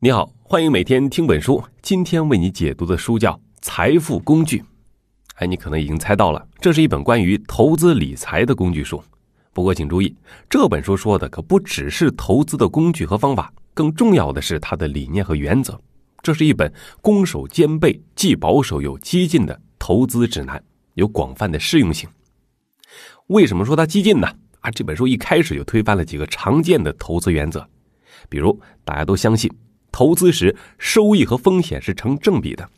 你好，欢迎每天听本书。今天为你解读的书叫《财富工具》。哎，你可能已经猜到了，这是一本关于投资理财的工具书。不过，请注意，这本书说的可不只是投资的工具和方法，更重要的是它的理念和原则。这是一本攻守兼备、既保守又激进的投资指南，有广泛的适用性。为什么说它激进呢？啊，这本书一开始就推翻了几个常见的投资原则，比如大家都相信。投资时，收益和风险是成正比的，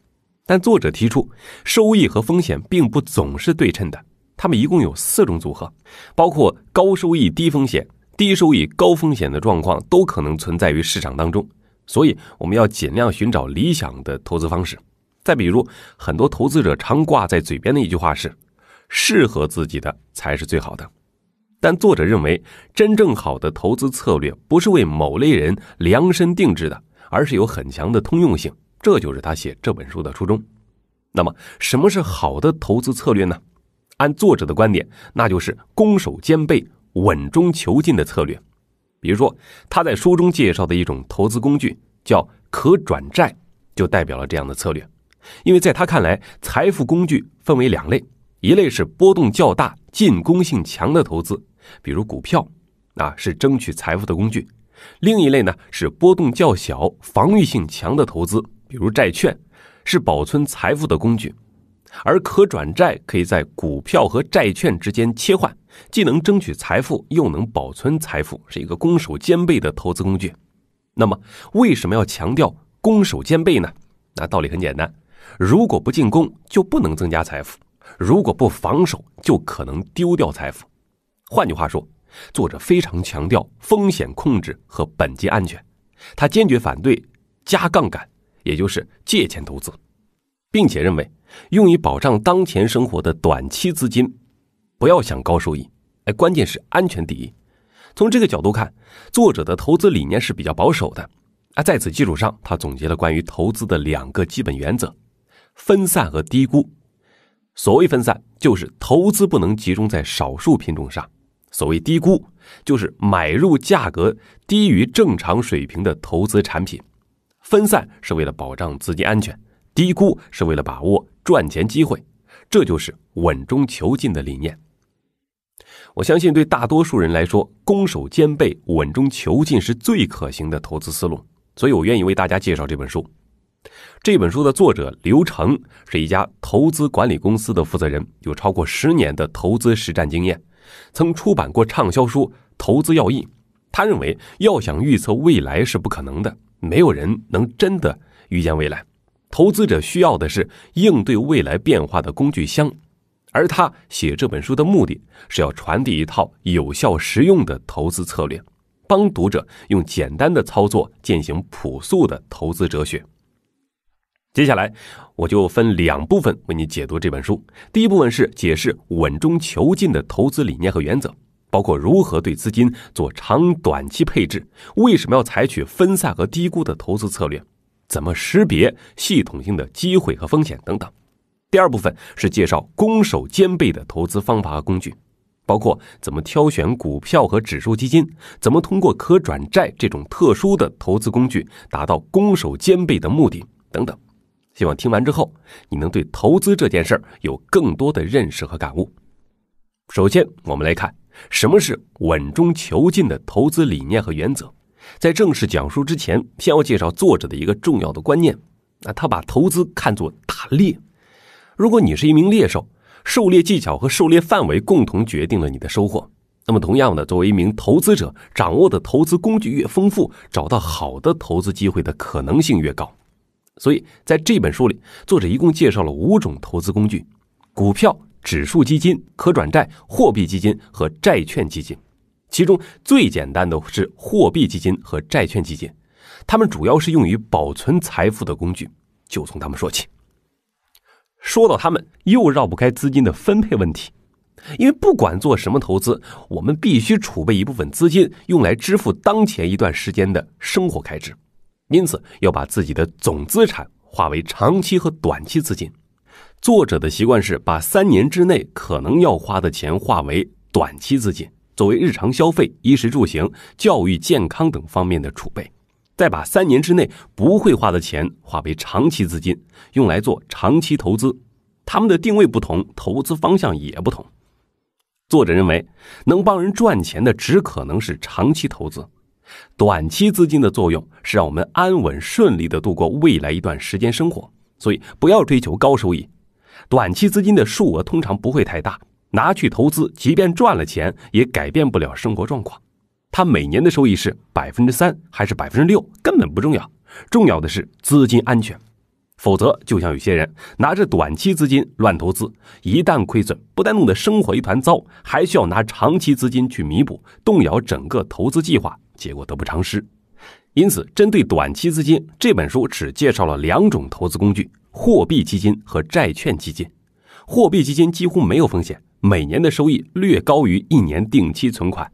但作者提出，收益和风险并不总是对称的。他们一共有四种组合，包括高收益低风险、低收益高风险的状况都可能存在于市场当中。所以，我们要尽量寻找理想的投资方式。再比如，很多投资者常挂在嘴边的一句话是：“适合自己的才是最好的。”但作者认为，真正好的投资策略不是为某类人量身定制的。而是有很强的通用性，这就是他写这本书的初衷。那么，什么是好的投资策略呢？按作者的观点，那就是攻守兼备、稳中求进的策略。比如说，他在书中介绍的一种投资工具叫可转债，就代表了这样的策略。因为在他看来，财富工具分为两类，一类是波动较大、进攻性强的投资，比如股票，啊，是争取财富的工具。另一类呢是波动较小、防御性强的投资，比如债券，是保存财富的工具；而可转债可以在股票和债券之间切换，既能争取财富，又能保存财富，是一个攻守兼备的投资工具。那么，为什么要强调攻守兼备呢？那道理很简单：如果不进攻，就不能增加财富；如果不防守，就可能丢掉财富。换句话说。作者非常强调风险控制和本金安全，他坚决反对加杠杆，也就是借钱投资，并且认为用于保障当前生活的短期资金，不要想高收益。哎，关键是安全第一。从这个角度看，作者的投资理念是比较保守的。啊，在此基础上，他总结了关于投资的两个基本原则：分散和低估。所谓分散，就是投资不能集中在少数品种上。所谓低估，就是买入价格低于正常水平的投资产品；分散是为了保障资金安全，低估是为了把握赚钱机会。这就是稳中求进的理念。我相信，对大多数人来说，攻守兼备、稳中求进是最可行的投资思路。所以我愿意为大家介绍这本书。这本书的作者刘成是一家投资管理公司的负责人，有超过十年的投资实战经验。曾出版过畅销书《投资要义》，他认为要想预测未来是不可能的，没有人能真的预见未来。投资者需要的是应对未来变化的工具箱，而他写这本书的目的是要传递一套有效实用的投资策略，帮读者用简单的操作进行朴素的投资哲学。接下来，我就分两部分为你解读这本书。第一部分是解释稳中求进的投资理念和原则，包括如何对资金做长短期配置，为什么要采取分散和低估的投资策略，怎么识别系统性的机会和风险等等。第二部分是介绍攻守兼备的投资方法和工具，包括怎么挑选股票和指数基金，怎么通过可转债这种特殊的投资工具达到攻守兼备的目的等等。希望听完之后，你能对投资这件事儿有更多的认识和感悟。首先，我们来看什么是稳中求进的投资理念和原则。在正式讲述之前，先要介绍作者的一个重要的观念。那他把投资看作打猎。如果你是一名猎手，狩猎技巧和狩猎范围共同决定了你的收获。那么，同样的，作为一名投资者，掌握的投资工具越丰富，找到好的投资机会的可能性越高。所以，在这本书里，作者一共介绍了五种投资工具：股票、指数基金、可转债、货币基金和债券基金。其中最简单的是货币基金和债券基金，它们主要是用于保存财富的工具。就从他们说起。说到他们，又绕不开资金的分配问题，因为不管做什么投资，我们必须储备一部分资金，用来支付当前一段时间的生活开支。因此，要把自己的总资产化为长期和短期资金。作者的习惯是把三年之内可能要花的钱化为短期资金，作为日常消费、衣食住行、教育、健康等方面的储备；再把三年之内不会花的钱化为长期资金，用来做长期投资。他们的定位不同，投资方向也不同。作者认为，能帮人赚钱的，只可能是长期投资。短期资金的作用是让我们安稳顺利地度过未来一段时间生活，所以不要追求高收益。短期资金的数额通常不会太大，拿去投资，即便赚了钱，也改变不了生活状况。它每年的收益是百分之三还是百分之六，根本不重要，重要的是资金安全。否则，就像有些人拿着短期资金乱投资，一旦亏损，不但弄得生活一团糟，还需要拿长期资金去弥补，动摇整个投资计划。结果得不偿失，因此针对短期资金，这本书只介绍了两种投资工具：货币基金和债券基金。货币基金几乎没有风险，每年的收益略高于一年定期存款。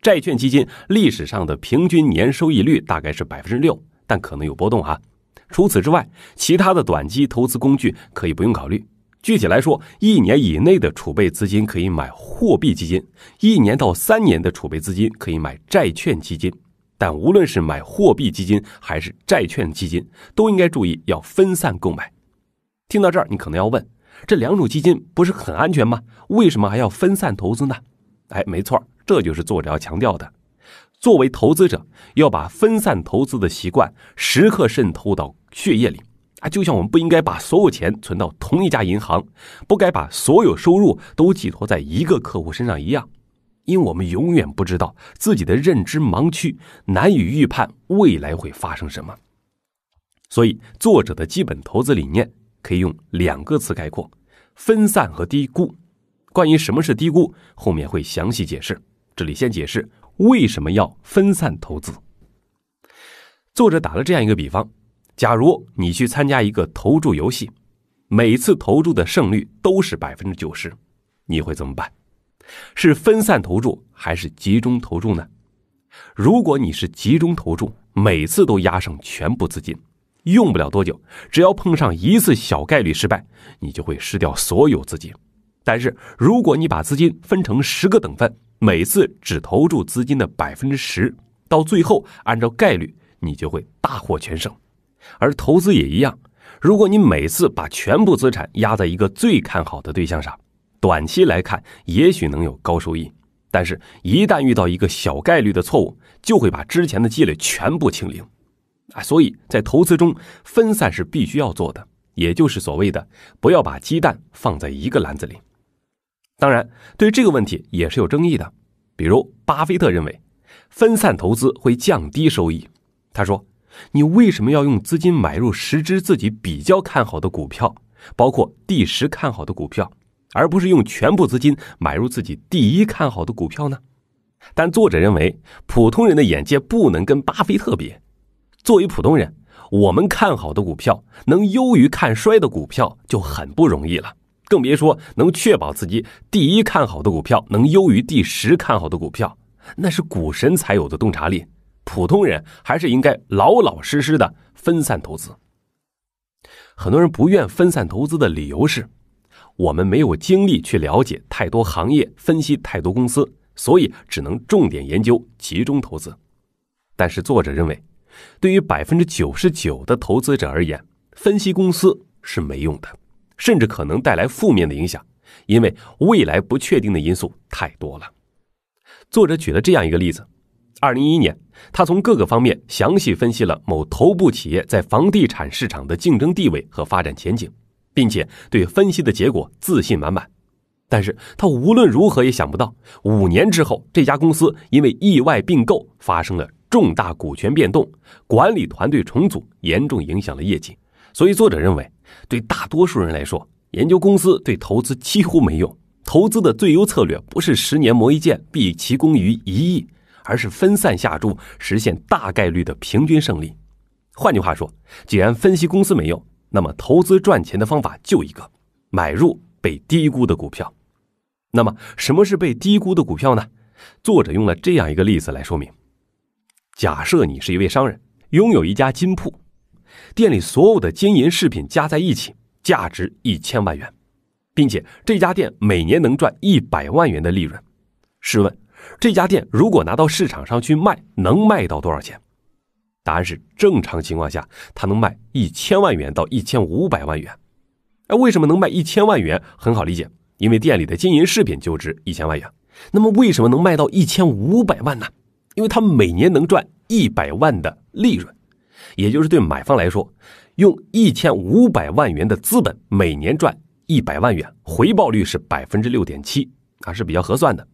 债券基金历史上的平均年收益率大概是百分之六，但可能有波动啊。除此之外，其他的短期投资工具可以不用考虑。具体来说，一年以内的储备资金可以买货币基金，一年到三年的储备资金可以买债券基金。但无论是买货币基金还是债券基金，都应该注意要分散购买。听到这儿，你可能要问：这两种基金不是很安全吗？为什么还要分散投资呢？哎，没错，这就是作者要强调的。作为投资者，要把分散投资的习惯时刻渗透到血液里。就像我们不应该把所有钱存到同一家银行，不该把所有收入都寄托在一个客户身上一样，因为我们永远不知道自己的认知盲区，难以预判未来会发生什么。所以，作者的基本投资理念可以用两个词概括：分散和低估。关于什么是低估，后面会详细解释。这里先解释为什么要分散投资。作者打了这样一个比方。假如你去参加一个投注游戏，每次投注的胜率都是百分之九十，你会怎么办？是分散投注还是集中投注呢？如果你是集中投注，每次都压上全部资金，用不了多久，只要碰上一次小概率失败，你就会失掉所有资金。但是如果你把资金分成十个等份，每次只投注资金的百分之十，到最后按照概率，你就会大获全胜。而投资也一样，如果你每次把全部资产压在一个最看好的对象上，短期来看也许能有高收益，但是，一旦遇到一个小概率的错误，就会把之前的积累全部清零，啊，所以在投资中分散是必须要做的，也就是所谓的不要把鸡蛋放在一个篮子里。当然，对这个问题也是有争议的，比如巴菲特认为，分散投资会降低收益，他说。你为什么要用资金买入十只自己比较看好的股票，包括第十看好的股票，而不是用全部资金买入自己第一看好的股票呢？但作者认为，普通人的眼界不能跟巴菲特比。作为普通人，我们看好的股票能优于看衰的股票就很不容易了，更别说能确保自己第一看好的股票能优于第十看好的股票，那是股神才有的洞察力。普通人还是应该老老实实的分散投资。很多人不愿分散投资的理由是，我们没有精力去了解太多行业，分析太多公司，所以只能重点研究集中投资。但是作者认为，对于百分之九十九的投资者而言，分析公司是没用的，甚至可能带来负面的影响，因为未来不确定的因素太多了。作者举了这样一个例子。二零一一年，他从各个方面详细分析了某头部企业在房地产市场的竞争地位和发展前景，并且对分析的结果自信满满。但是他无论如何也想不到，五年之后这家公司因为意外并购发生了重大股权变动，管理团队重组，严重影响了业绩。所以，作者认为，对大多数人来说，研究公司对投资几乎没用。投资的最优策略不是十年磨一剑，毕其功于一役。而是分散下注，实现大概率的平均胜利。换句话说，既然分析公司没用，那么投资赚钱的方法就一个：买入被低估的股票。那么，什么是被低估的股票呢？作者用了这样一个例子来说明：假设你是一位商人，拥有一家金铺，店里所有的金银饰品加在一起价值一千万元，并且这家店每年能赚一百万元的利润。试问？这家店如果拿到市场上去卖，能卖到多少钱？答案是正常情况下，它能卖一千万元到一千五百万元。哎，为什么能卖一千万元？很好理解，因为店里的金银饰品就值一千万元。那么为什么能卖到一千五百万呢？因为它每年能赚一百万的利润，也就是对买方来说，用一千五百万元的资本每年赚一百万元，回报率是百分之六点七，还是比较合算的。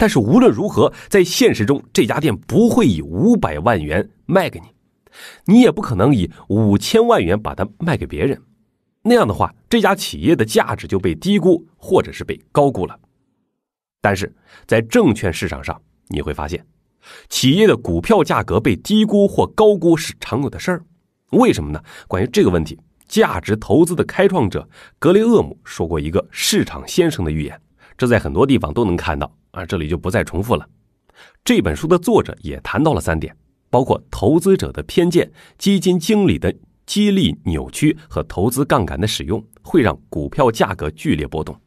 但是无论如何，在现实中，这家店不会以五百万元卖给你，你也不可能以五千万元把它卖给别人。那样的话，这家企业的价值就被低估，或者是被高估了。但是在证券市场上，你会发现，企业的股票价格被低估或高估是常有的事儿。为什么呢？关于这个问题，价值投资的开创者格雷厄姆说过一个市场先生的预言，这在很多地方都能看到。啊，这里就不再重复了。这本书的作者也谈到了三点，包括投资者的偏见、基金经理的激励扭曲和投资杠杆的使用，会让股票价格剧烈波动。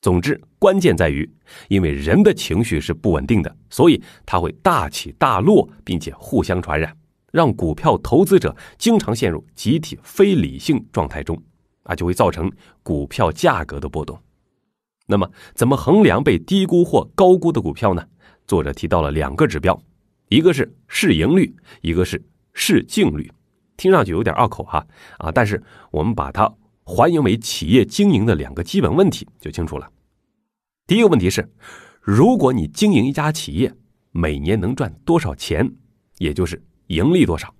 总之，关键在于，因为人的情绪是不稳定的，所以它会大起大落，并且互相传染，让股票投资者经常陷入集体非理性状态中，啊，就会造成股票价格的波动。那么，怎么衡量被低估或高估的股票呢？作者提到了两个指标，一个是市盈率，一个是市净率。听上去有点拗口啊啊！但是我们把它还原为企业经营的两个基本问题就清楚了。第一个问题是，如果你经营一家企业，每年能赚多少钱，也就是盈利多少，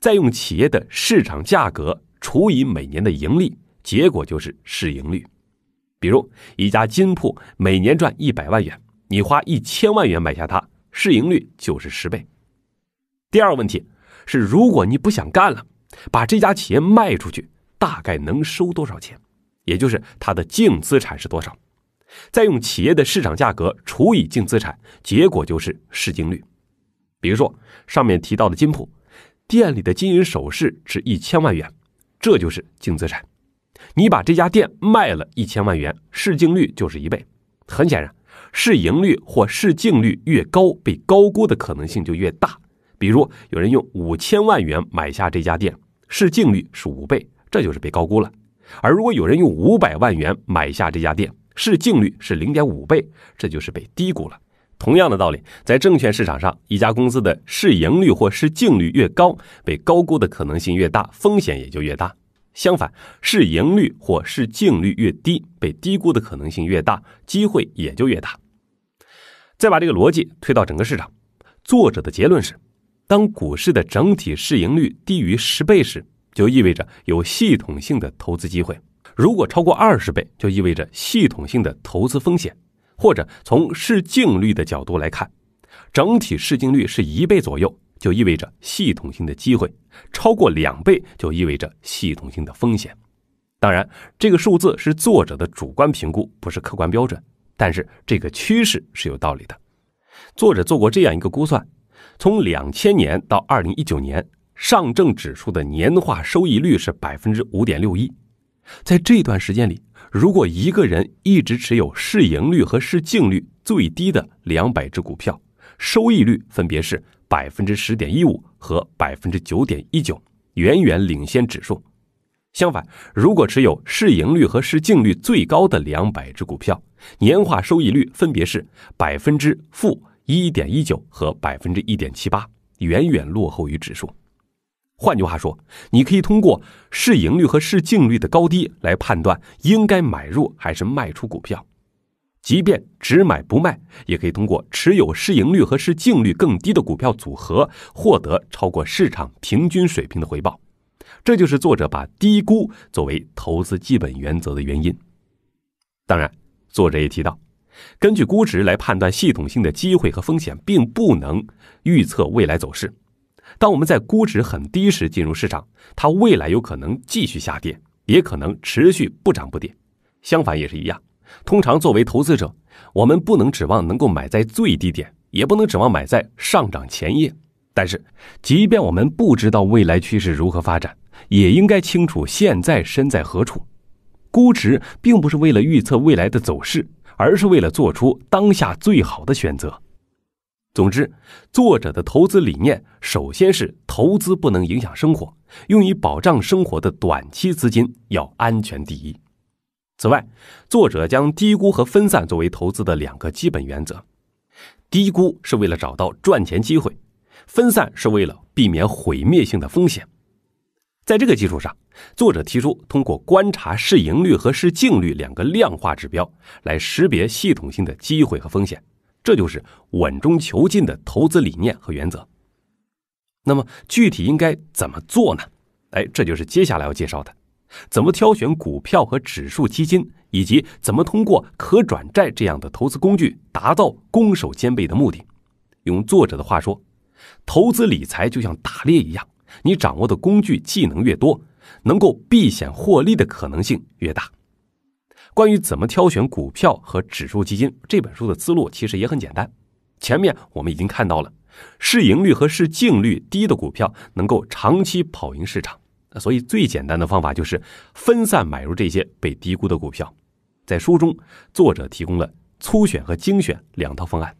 再用企业的市场价格除以每年的盈利，结果就是市盈率。比如一家金铺每年赚一百万元，你花一千万元买下它，市盈率就是十倍。第二个问题是，如果你不想干了，把这家企业卖出去，大概能收多少钱？也就是它的净资产是多少？再用企业的市场价格除以净资产，结果就是市净率。比如说上面提到的金铺，店里的金银首饰值一千万元，这就是净资产。你把这家店卖了一千万元，市净率就是一倍。很显然，市盈率或市净率越高，被高估的可能性就越大。比如，有人用五千万元买下这家店，市净率是五倍，这就是被高估了。而如果有人用五百万元买下这家店，市净率是零点五倍，这就是被低估了。同样的道理，在证券市场上，一家公司的市盈率或市净率越高，被高估的可能性越大，风险也就越大。相反，市盈率或市净率越低，被低估的可能性越大，机会也就越大。再把这个逻辑推到整个市场，作者的结论是：当股市的整体市盈率低于十倍时，就意味着有系统性的投资机会；如果超过二十倍，就意味着系统性的投资风险。或者从市净率的角度来看，整体市净率是一倍左右。就意味着系统性的机会，超过两倍就意味着系统性的风险。当然，这个数字是作者的主观评估，不是客观标准。但是这个趋势是有道理的。作者做过这样一个估算：从两千年到二零一九年，上证指数的年化收益率是百分之五点六一。在这段时间里，如果一个人一直持有市盈率和市净率最低的两百只股票，收益率分别是。百分之十点一五和百分之九点一九，远远领先指数。相反，如果持有市盈率和市净率最高的两百只股票，年化收益率分别是百分之负一点一九和百分之一点七八，远远落后于指数。换句话说，你可以通过市盈率和市净率的高低来判断应该买入还是卖出股票。即便只买不卖，也可以通过持有市盈率和市净率更低的股票组合，获得超过市场平均水平的回报。这就是作者把低估作为投资基本原则的原因。当然，作者也提到，根据估值来判断系统性的机会和风险，并不能预测未来走势。当我们在估值很低时进入市场，它未来有可能继续下跌，也可能持续不涨不跌。相反也是一样。通常作为投资者，我们不能指望能够买在最低点，也不能指望买在上涨前夜。但是，即便我们不知道未来趋势如何发展，也应该清楚现在身在何处。估值并不是为了预测未来的走势，而是为了做出当下最好的选择。总之，作者的投资理念首先是投资不能影响生活，用于保障生活的短期资金要安全第一。此外，作者将低估和分散作为投资的两个基本原则。低估是为了找到赚钱机会，分散是为了避免毁灭性的风险。在这个基础上，作者提出通过观察市盈率和市净率两个量化指标来识别系统性的机会和风险，这就是稳中求进的投资理念和原则。那么具体应该怎么做呢？哎，这就是接下来要介绍的。怎么挑选股票和指数基金，以及怎么通过可转债这样的投资工具达到攻守兼备的目的？用作者的话说，投资理财就像打猎一样，你掌握的工具技能越多，能够避险获利的可能性越大。关于怎么挑选股票和指数基金，这本书的思路其实也很简单。前面我们已经看到了，市盈率和市净率低的股票能够长期跑赢市场。所以最简单的方法就是分散买入这些被低估的股票。在书中，作者提供了粗选和精选两套方案。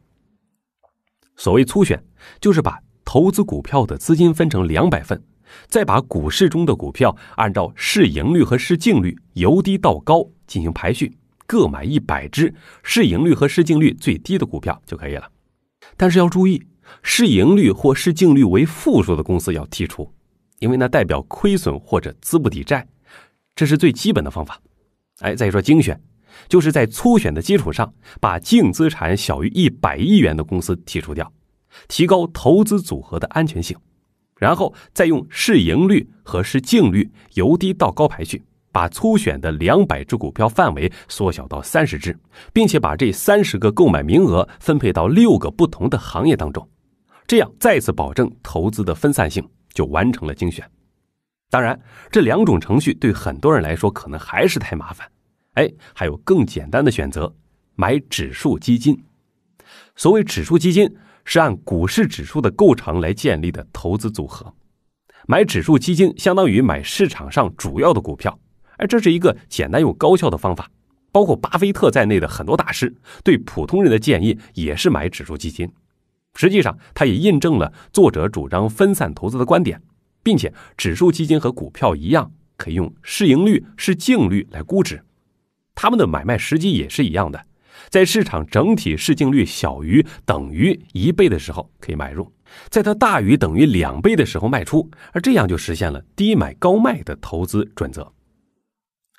所谓粗选，就是把投资股票的资金分成两百份，再把股市中的股票按照市盈率和市净率由低到高进行排序，各买一百只市盈率和市净率最低的股票就可以了。但是要注意，市盈率或市净率为负数的公司要剔除。因为那代表亏损或者资不抵债，这是最基本的方法。哎，再说精选，就是在粗选的基础上，把净资产小于一百亿元的公司剔除掉，提高投资组合的安全性。然后再用市盈率和市净率由低到高排序，把粗选的两百只股票范围缩小到三十只，并且把这三十个购买名额分配到六个不同的行业当中，这样再次保证投资的分散性。就完成了精选。当然，这两种程序对很多人来说可能还是太麻烦。哎，还有更简单的选择，买指数基金。所谓指数基金，是按股市指数的构成来建立的投资组合。买指数基金相当于买市场上主要的股票，哎，这是一个简单又高效的方法。包括巴菲特在内的很多大师对普通人的建议也是买指数基金。实际上，它也印证了作者主张分散投资的观点，并且指数基金和股票一样，可以用市盈率、市净率来估值，他们的买卖时机也是一样的，在市场整体市净率小于等于一倍的时候可以买入，在它大于等于两倍的时候卖出，而这样就实现了低买高卖的投资准则。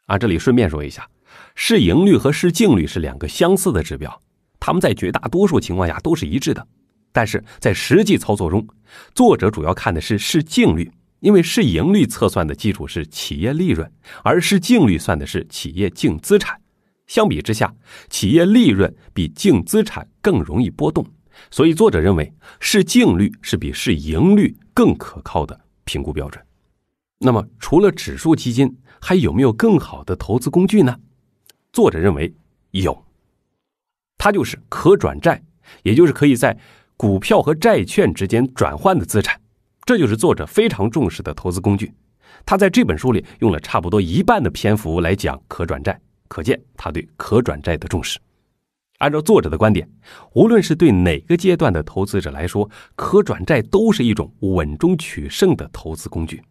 啊，这里顺便说一下，市盈率和市净率是两个相似的指标，他们在绝大多数情况下都是一致的。但是在实际操作中，作者主要看的是市净率，因为市盈率测算的基础是企业利润，而市净率算的是企业净资产。相比之下，企业利润比净资产更容易波动，所以作者认为市净率是比市盈率更可靠的评估标准。那么，除了指数基金，还有没有更好的投资工具呢？作者认为有，它就是可转债，也就是可以在股票和债券之间转换的资产，这就是作者非常重视的投资工具。他在这本书里用了差不多一半的篇幅来讲可转债，可见他对可转债的重视。按照作者的观点，无论是对哪个阶段的投资者来说，可转债都是一种稳中取胜的投资工具，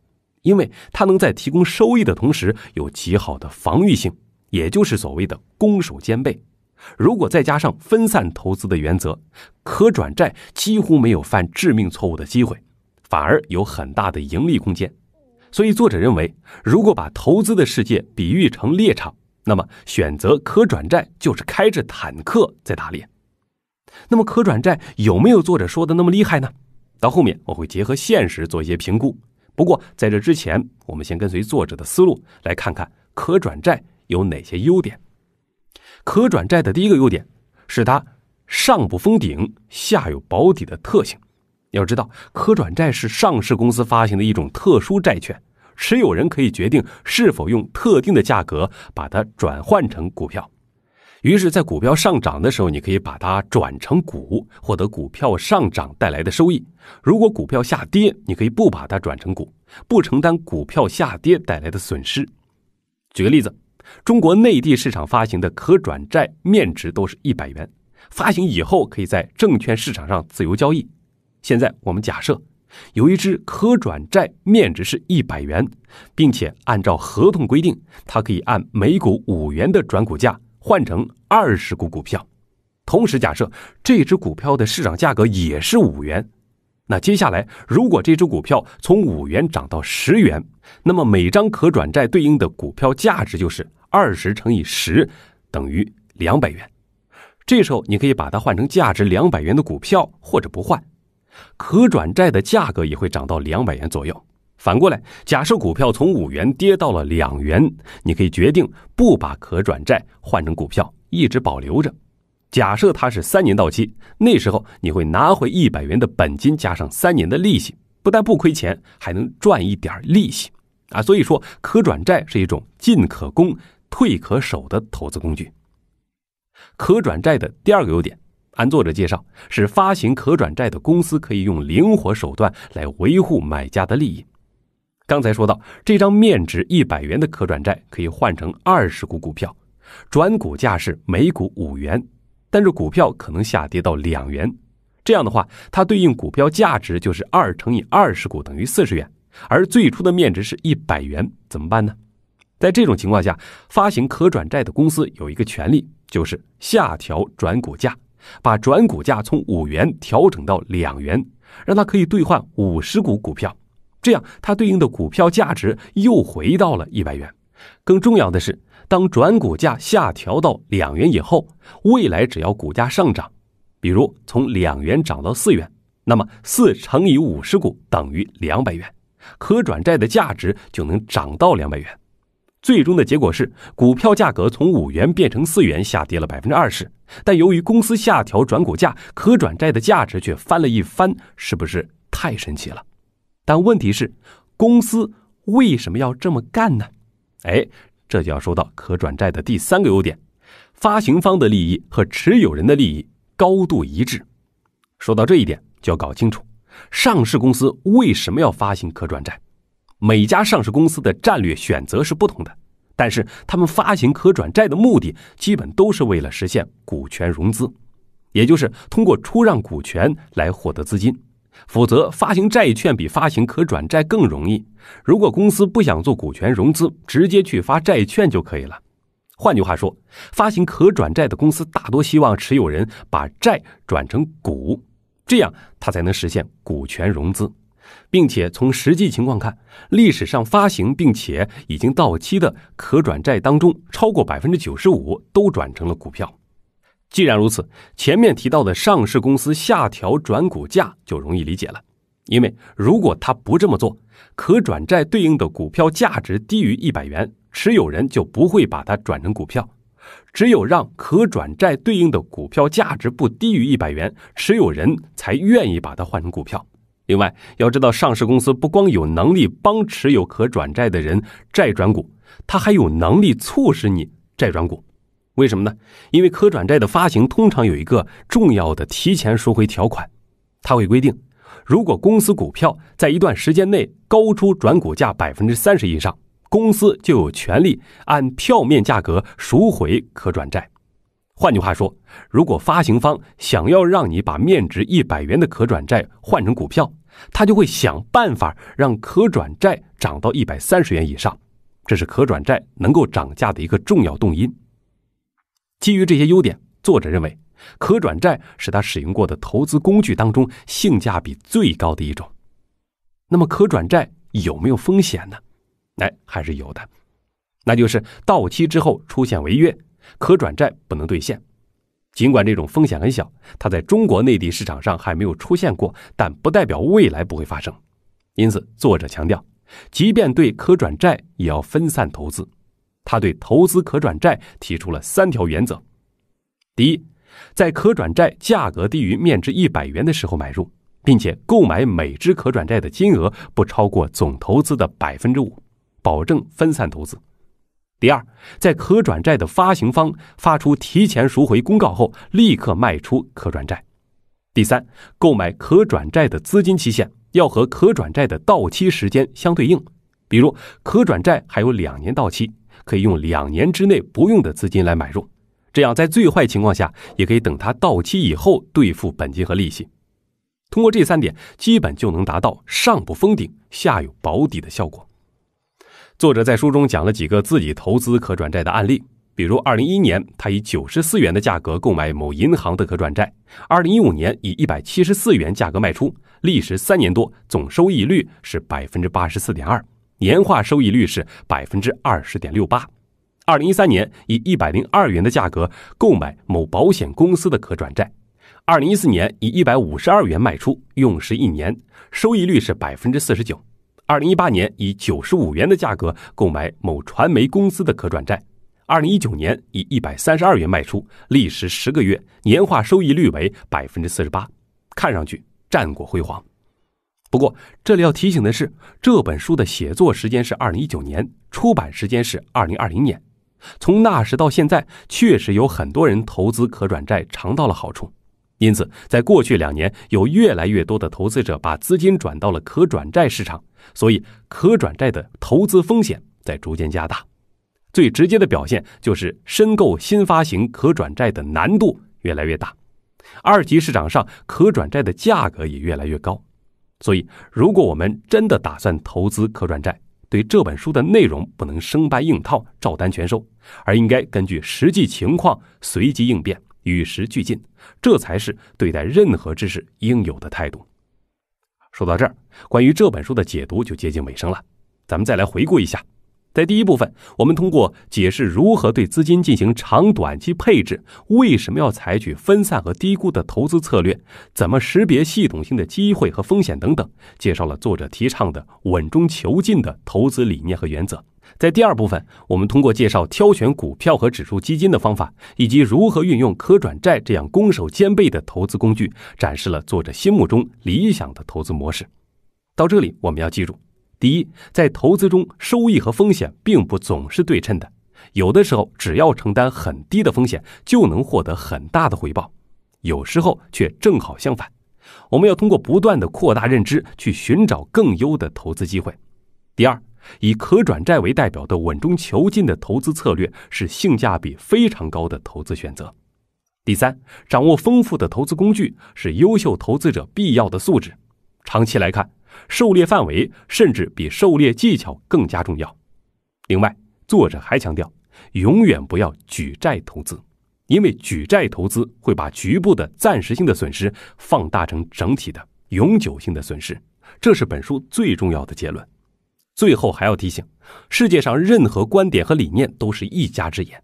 因为它能在提供收益的同时有极好的防御性，也就是所谓的攻守兼备。如果再加上分散投资的原则，可转债几乎没有犯致命错误的机会，反而有很大的盈利空间。所以作者认为，如果把投资的世界比喻成猎场，那么选择可转债就是开着坦克在打猎。那么可转债有没有作者说的那么厉害呢？到后面我会结合现实做一些评估。不过在这之前，我们先跟随作者的思路，来看看可转债有哪些优点。可转债的第一个优点是它上不封顶、下有保底的特性。要知道，可转债是上市公司发行的一种特殊债券，持有人可以决定是否用特定的价格把它转换成股票。于是，在股票上涨的时候，你可以把它转成股，获得股票上涨带来的收益；如果股票下跌，你可以不把它转成股，不承担股票下跌带来的损失。举个例子。中国内地市场发行的可转债面值都是一百元，发行以后可以在证券市场上自由交易。现在我们假设有一只可转债面值是一百元，并且按照合同规定，它可以按每股五元的转股价换成二十股股票。同时假设这只股票的市场价格也是五元，那接下来如果这只股票从五元涨到十元，那么每张可转债对应的股票价值就是。二十乘以十等于两百元，这时候你可以把它换成价值两百元的股票，或者不换。可转债的价格也会涨到两百元左右。反过来，假设股票从五元跌到了两元，你可以决定不把可转债换成股票，一直保留着。假设它是三年到期，那时候你会拿回一百元的本金加上三年的利息，不但不亏钱，还能赚一点利息啊！所以说，可转债是一种进可攻。退可守的投资工具，可转债的第二个优点，按作者介绍，是发行可转债的公司可以用灵活手段来维护买家的利益。刚才说到，这张面值一百元的可转债可以换成二十股股票，转股价是每股五元，但是股票可能下跌到两元，这样的话，它对应股票价值就是二乘以二十股等于四十元，而最初的面值是一百元，怎么办呢？在这种情况下，发行可转债的公司有一个权利，就是下调转股价，把转股价从五元调整到两元，让它可以兑换五十股股票。这样，它对应的股票价值又回到了一百元。更重要的是，当转股价下调到两元以后，未来只要股价上涨，比如从两元涨到四元，那么四乘以五十股等于两百元，可转债的价值就能涨到两百元。最终的结果是，股票价格从五元变成四元，下跌了百分之二十。但由于公司下调转股价，可转债的价值却翻了一番，是不是太神奇了？但问题是，公司为什么要这么干呢？哎，这就要说到可转债的第三个优点：发行方的利益和持有人的利益高度一致。说到这一点，就要搞清楚，上市公司为什么要发行可转债。每家上市公司的战略选择是不同的，但是他们发行可转债的目的基本都是为了实现股权融资，也就是通过出让股权来获得资金。否则，发行债券比发行可转债更容易。如果公司不想做股权融资，直接去发债券就可以了。换句话说，发行可转债的公司大多希望持有人把债转成股，这样他才能实现股权融资。并且从实际情况看，历史上发行并且已经到期的可转债当中，超过百分之九十五都转成了股票。既然如此，前面提到的上市公司下调转股价就容易理解了。因为如果他不这么做，可转债对应的股票价值低于一百元，持有人就不会把它转成股票。只有让可转债对应的股票价值不低于一百元，持有人才愿意把它换成股票。另外，要知道，上市公司不光有能力帮持有可转债的人债转股，它还有能力促使你债转股。为什么呢？因为可转债的发行通常有一个重要的提前赎回条款，它会规定，如果公司股票在一段时间内高出转股价百分之三十以上，公司就有权利按票面价格赎回可转债。换句话说，如果发行方想要让你把面值一百元的可转债换成股票，他就会想办法让可转债涨到一百三十元以上。这是可转债能够涨价的一个重要动因。基于这些优点，作者认为可转债是他使用过的投资工具当中性价比最高的一种。那么，可转债有没有风险呢？哎，还是有的，那就是到期之后出现违约。可转债不能兑现，尽管这种风险很小，它在中国内地市场上还没有出现过，但不代表未来不会发生。因此，作者强调，即便对可转债也要分散投资。他对投资可转债提出了三条原则：第一，在可转债价格低于面值一百元的时候买入，并且购买每只可转债的金额不超过总投资的百分之五，保证分散投资。第二，在可转债的发行方发出提前赎回公告后，立刻卖出可转债。第三，购买可转债的资金期限要和可转债的到期时间相对应。比如，可转债还有两年到期，可以用两年之内不用的资金来买入，这样在最坏情况下，也可以等它到期以后兑付本金和利息。通过这三点，基本就能达到上不封顶、下有保底的效果。作者在书中讲了几个自己投资可转债的案例，比如2011年，他以94元的价格购买某银行的可转债，2015年以174元价格卖出，历时三年多，总收益率是84.2%，年化收益率是20.68。2013年以102元的价格购买某保险公司的可转债，2014年以152元卖出，用时一年，收益率是49%。二零一八年以九十五元的价格购买某传媒公司的可转债，二零一九年以一百三十二元卖出，历时十个月，年化收益率为百分之四十八，看上去战果辉煌。不过，这里要提醒的是，这本书的写作时间是二零一九年，出版时间是二零二零年，从那时到现在，确实有很多人投资可转债尝到了好处。因此，在过去两年，有越来越多的投资者把资金转到了可转债市场，所以可转债的投资风险在逐渐加大。最直接的表现就是申购新发行可转债的难度越来越大，二级市场上可转债的价格也越来越高。所以，如果我们真的打算投资可转债，对这本书的内容不能生搬硬套、照单全收，而应该根据实际情况随机应变。与时俱进，这才是对待任何知识应有的态度。说到这儿，关于这本书的解读就接近尾声了。咱们再来回顾一下，在第一部分，我们通过解释如何对资金进行长短期配置，为什么要采取分散和低估的投资策略，怎么识别系统性的机会和风险等等，介绍了作者提倡的稳中求进的投资理念和原则。在第二部分，我们通过介绍挑选股票和指数基金的方法，以及如何运用可转债这样攻守兼备的投资工具，展示了作者心目中理想的投资模式。到这里，我们要记住：第一，在投资中，收益和风险并不总是对称的，有的时候只要承担很低的风险，就能获得很大的回报；有时候却正好相反。我们要通过不断的扩大认知，去寻找更优的投资机会。第二。以可转债为代表的稳中求进的投资策略是性价比非常高的投资选择。第三，掌握丰富的投资工具是优秀投资者必要的素质。长期来看，狩猎范围甚至比狩猎技巧更加重要。另外，作者还强调，永远不要举债投资，因为举债投资会把局部的暂时性的损失放大成整体的永久性的损失。这是本书最重要的结论。最后还要提醒，世界上任何观点和理念都是一家之言，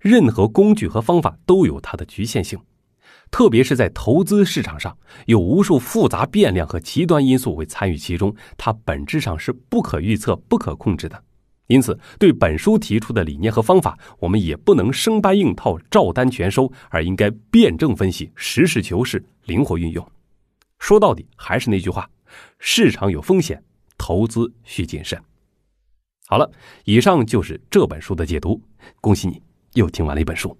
任何工具和方法都有它的局限性，特别是在投资市场上，有无数复杂变量和极端因素会参与其中，它本质上是不可预测、不可控制的。因此，对本书提出的理念和方法，我们也不能生搬硬套、照单全收，而应该辩证分析、实事求是、灵活运用。说到底，还是那句话：市场有风险。投资需谨慎。好了，以上就是这本书的解读。恭喜你又听完了一本书。